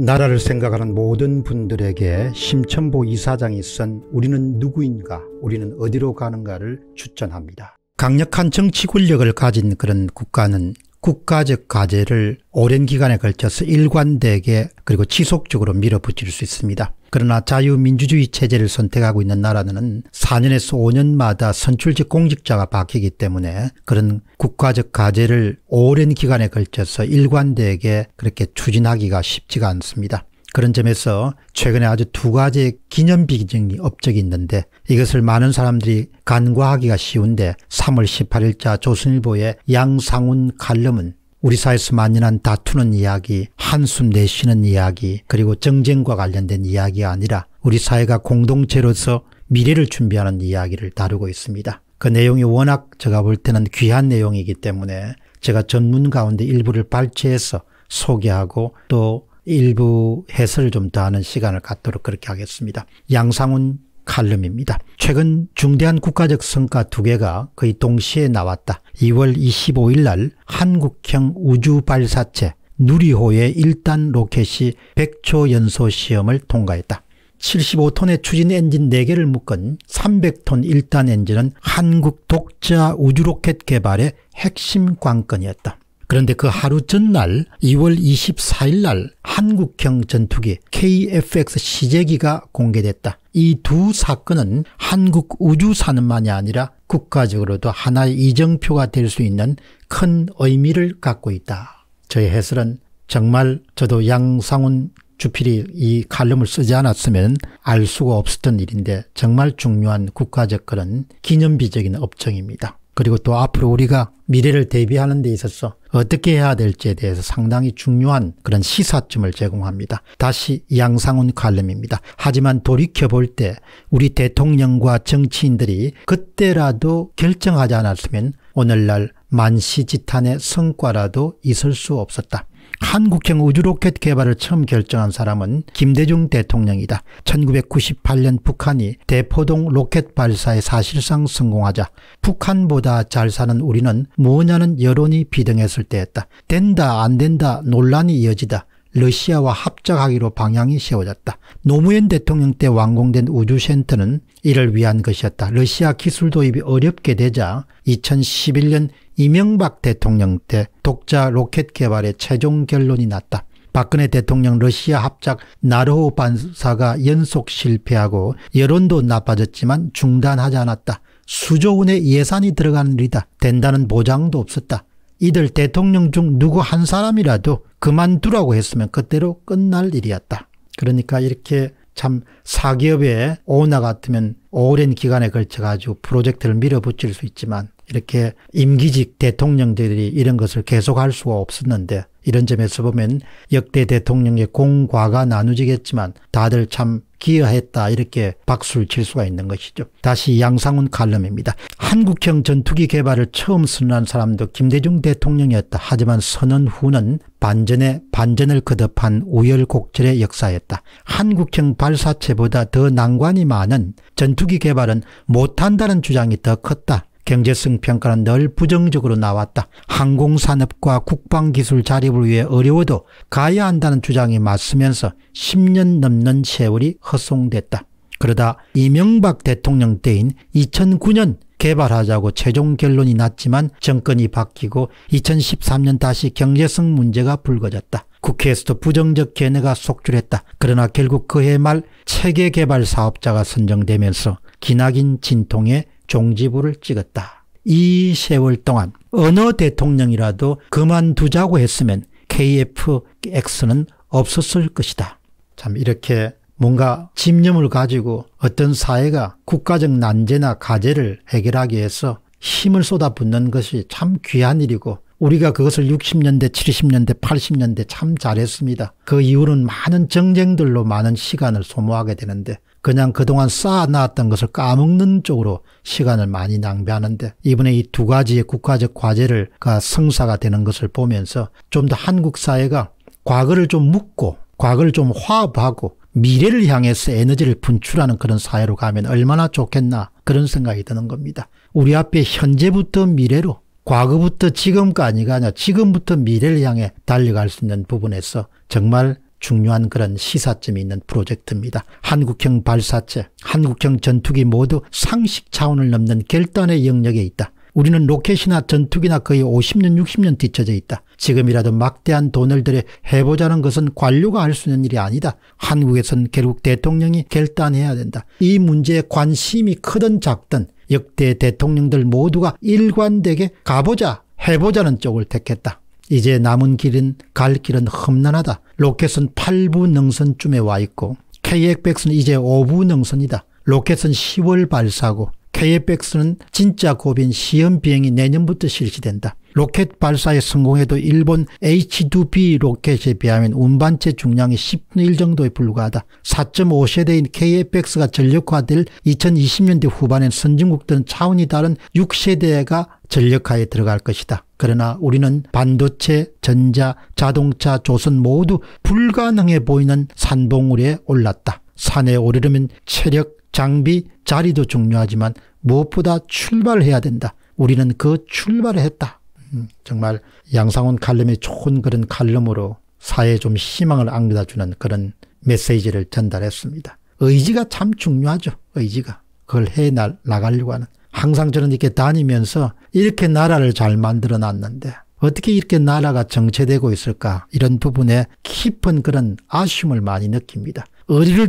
나라를 생각하는 모든 분들에게 심천보 이사장이 쓴 우리는 누구인가 우리는 어디로 가는가를 추천합니다. 강력한 정치 권력을 가진 그런 국가는 국가적 과제를 오랜 기간에 걸쳐서 일관되게 그리고 지속적으로 밀어붙일 수 있습니다. 그러나 자유민주주의 체제를 선택하고 있는 나라는 4년에서 5년마다 선출직 공직자가 바뀌기 때문에 그런 국가적 과제를 오랜 기간에 걸쳐서 일관되게 그렇게 추진하기가 쉽지가 않습니다. 그런 점에서 최근에 아주 두 가지 기념비 기증이 업적이 있는데 이것을 많은 사람들이 간과하기가 쉬운데 3월 18일자 조선일보의 양상훈 칼럼은 우리 사회에서 만연한 다투는 이야기, 한숨 내쉬는 이야기, 그리고 정쟁과 관련된 이야기가 아니라 우리 사회가 공동체로서 미래를 준비하는 이야기를 다루고 있습니다. 그 내용이 워낙 제가 볼 때는 귀한 내용이기 때문에 제가 전문 가운데 일부를 발췌해서 소개하고 또 일부 해설을 좀 더 하는 시간을 갖도록 그렇게 하겠습니다. 양상훈 칼럼입니다. 최근 중대한 국가적 성과 두 개가 거의 동시에 나왔다. 2월 25일 날 한국형 우주발사체 누리호의 1단 로켓이 100초 연소 시험을 통과했다. 75톤의 추진 엔진 4개를 묶은 300톤 1단 엔진은 한국 독자 우주로켓 개발의 핵심 관건이었다. 그런데 그 하루 전날 2월 24일 날 한국형 전투기 KFX 시제기가 공개됐다. 이 두 사건은 한국 우주사는만이 아니라 국가적으로도 하나의 이정표가 될 수 있는 큰 의미를 갖고 있다. 저의 해설은 정말 저도 양상훈 주필이 이 칼럼을 쓰지 않았으면 알 수가 없었던 일인데 정말 중요한 국가적 그런 기념비적인 업종입니다. 그리고 또 앞으로 우리가 미래를 대비하는 데 있어서 어떻게 해야 될지에 대해서 상당히 중요한 그런 시사점을 제공합니다. 다시 양상훈 칼럼입니다. 하지만 돌이켜볼 때 우리 대통령과 정치인들이 그때라도 결정하지 않았으면 오늘날 만시지탄의 성과라도 있을 수 없었다. 한국형 우주로켓 개발을 처음 결정한 사람은 김대중 대통령이다. 1998년 북한이 대포동 로켓 발사에 사실상 성공하자 북한보다 잘 사는 우리는 뭐냐는 여론이 비등했을 때였다. 된다 안 된다 논란이 이어지다 러시아와 합작하기로 방향이 세워졌다. 노무현 대통령 때 완공된 우주센터는 이를 위한 것이었다. 러시아 기술 도입이 어렵게 되자 2011년 이명박 대통령 때 독자 로켓 개발의 최종 결론이 났다. 박근혜 대통령 러시아 합작 나로호 반사가 연속 실패하고 여론도 나빠졌지만 중단하지 않았다. 수조원의 예산이 들어간는 일이다. 된다는 보장도 없었다. 이들 대통령 중 누구 한 사람이라도 그만두라고 했으면 그때로 끝날 일이었다. 그러니까 이렇게 참 사기업의 오너 같으면 오랜 기간에 걸쳐 가지고 프로젝트를 밀어붙일 수 있지만 이렇게 임기직 대통령들이 이런 것을 계속할 수가 없었는데 이런 점에서 보면 역대 대통령의 공과가 나누지겠지만 다들 참 기여했다 이렇게 박수를 칠 수가 있는 것이죠. 다시 양상훈 칼럼입니다. 한국형 전투기 개발을 처음 선언한 사람도 김대중 대통령이었다. 하지만 선언 후는 반전에 반전을 거듭한 우열곡절의 역사였다. 한국형 발사체보다 더 난관이 많은 전투기 개발은 못한다는 주장이 더 컸다. 경제성 평가는 늘 부정적으로 나왔다. 항공산업과 국방기술 자립을 위해 어려워도 가야 한다는 주장이 맞으면서 10년 넘는 세월이 허송됐다. 그러다 이명박 대통령 때인 2009년 개발하자고 최종 결론이 났지만 정권이 바뀌고 2013년 다시 경제성 문제가 불거졌다. 국회에서도 부정적 견해가 속출했다. 그러나 결국 그해 말 체계개발 사업자가 선정되면서 기나긴 진통에 종지부를 찍었다. 이 세월 동안 어느 대통령이라도 그만두자고 했으면 KFX는 없었을 것이다. 참 이렇게 뭔가 집념을 가지고 어떤 사회가 국가적 난제나 과제를 해결하기 위해서 힘을 쏟아붓는 것이 참 귀한 일이고 우리가 그것을 60년대, 70년대, 80년대 참 잘했습니다. 그 이후로는 많은 정쟁들로 많은 시간을 소모하게 되는데 그냥 그동안 쌓아놨던 것을 까먹는 쪽으로 시간을 많이 낭비하는데 이번에 이 두 가지의 국가적 과제를가 성사가 되는 것을 보면서 좀 더 한국 사회가 과거를 좀 묻고 과거를 좀 화합하고 미래를 향해서 에너지를 분출하는 그런 사회로 가면 얼마나 좋겠나 그런 생각이 드는 겁니다. 우리 앞에 현재부터 미래로 과거부터 지금까지가 아니라 지금부터 미래를 향해 달려갈 수 있는 부분에서 정말 중요한 그런 시사점이 있는 프로젝트입니다. 한국형 발사체, 한국형 전투기 모두 상식 차원을 넘는 결단의 영역에 있다. 우리는 로켓이나 전투기나 거의 50년 60년 뒤쳐져 있다. 지금이라도 막대한 돈을 들여 해보자는 것은 관료가 할 수 있는 일이 아니다. 한국에선 결국 대통령이 결단해야 된다. 이 문제에 관심이 크든 작든 역대 대통령들 모두가 일관되게 가보자 해보자는 쪽을 택했다. 이제 남은 길은 갈 길은 험난하다. 로켓은 8부 능선쯤에 와 있고 k x 1 이제 5부 능선이다. 로켓은 10월 발사고 k x 1 진짜 고빈 시험 비행이 내년부터 실시된다. 로켓 발사에 성공해도 일본 H-2B 로켓에 비하면 운반체 중량이 10분의 1 정도에 불과하다. 4.5세대인 KF-X가 전력화될 2020년대 후반엔 선진국들은 차원이 다른 6세대가 전력화에 들어갈 것이다. 그러나 우리는 반도체, 전자, 자동차, 조선 모두 불가능해 보이는 산봉우리에 올랐다. 산에 오르려면 체력, 장비, 자리도 중요하지만 무엇보다 출발해야 된다. 우리는 그 출발을 했다. 음, 정말 양상훈 칼럼이 좋은 그런 칼럼으로 사회에 좀 희망을 안겨다주는 그런 메시지를 전달했습니다. 의지가 참 중요하죠. 의지가. 그걸 해 나가려고 하는. 항상 저는 이렇게 다니면서 이렇게 나라를 잘 만들어 놨는데 어떻게 이렇게 나라가 정체되고 있을까 이런 부분에 깊은 그런 아쉬움을 많이 느낍니다. 어디를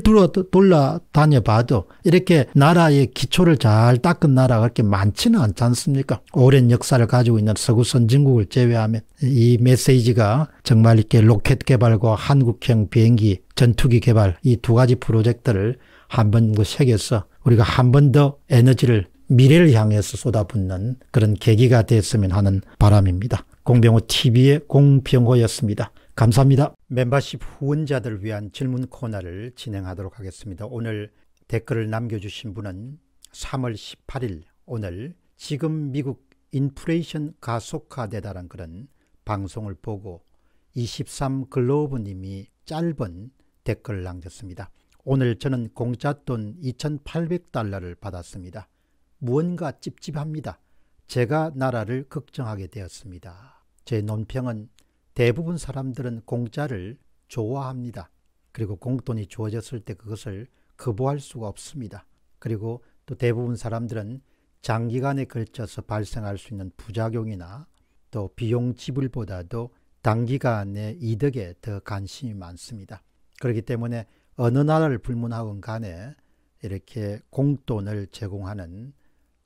돌아다녀 봐도 이렇게 나라의 기초를 잘 닦은 나라가 그렇게 많지는 않지 않습니까? 오랜 역사를 가지고 있는 서구 선진국을 제외하면 이 메시지가 정말 이렇게 로켓 개발과 한국형 비행기 전투기 개발 이 두 가지 프로젝트를 한번 그 새겨서 우리가 한 번 더 에너지를 미래를 향해서 쏟아붓는 그런 계기가 됐으면 하는 바람입니다. 공병호 TV의 공병호였습니다. 감사합니다. 멤버십 후원자들 위한 질문 코너를 진행하도록 하겠습니다. 오늘 댓글을 남겨주신 분은 3월 18일 오늘 지금 미국 인플레이션 가속화되다란 그런 방송을 보고 23글로브님이 짧은 댓글을 남겼습니다. 오늘 저는 공짜돈 2,800달러를 받았습니다. 무언가 찝찝합니다. 제가 나라를 걱정하게 되었습니다. 제 논평은 대부분 사람들은 공짜를 좋아합니다. 그리고 공돈이 주어졌을 때 그것을 거부할 수가 없습니다. 그리고 또 대부분 사람들은 장기간에 걸쳐서 발생할 수 있는 부작용이나 또 비용 지불보다도 단기간의 이득에 더 관심이 많습니다. 그렇기 때문에 어느 나라를 불문하건 간에 이렇게 공돈을 제공하는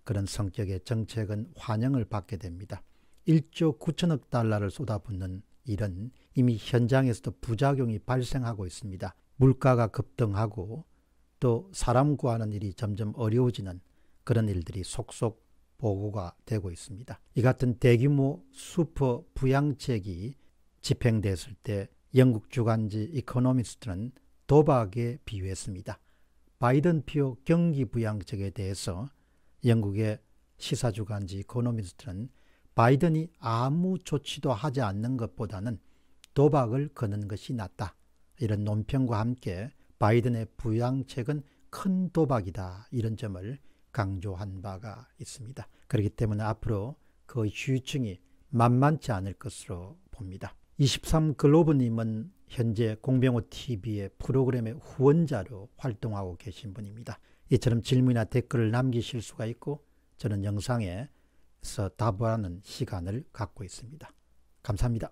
그런 성격의 정책은 환영을 받게 됩니다. 1조 9천억 달러를 쏟아붓는 일은 이미 현장에서도 부작용이 발생하고 있습니다. 물가가 급등하고 또 사람 구하는 일이 점점 어려워지는 그런 일들이 속속 보고가 되고 있습니다. 이 같은 대규모 슈퍼 부양책이 집행됐을 때 영국 주간지 이코노미스트는 도박에 비유했습니다. 바이든 피 경기 부양책에 대해서 영국의 시사주간지 이코노미스트는 바이든이 아무 조치도 하지 않는 것보다는 도박을 거는 것이 낫다. 이런 논평과 함께 바이든의 부양책은 큰 도박이다. 이런 점을 강조한 바가 있습니다. 그렇기 때문에 앞으로 그 휴유증이 만만치 않을 것으로 봅니다. 23 글로브님은 현재 공병호 TV의 프로그램의 후원자로 활동하고 계신 분입니다. 이처럼 질문이나 댓글을 남기실 수가 있고 저는 영상에 답하는 시간을 갖고 있습니다. 감사합니다.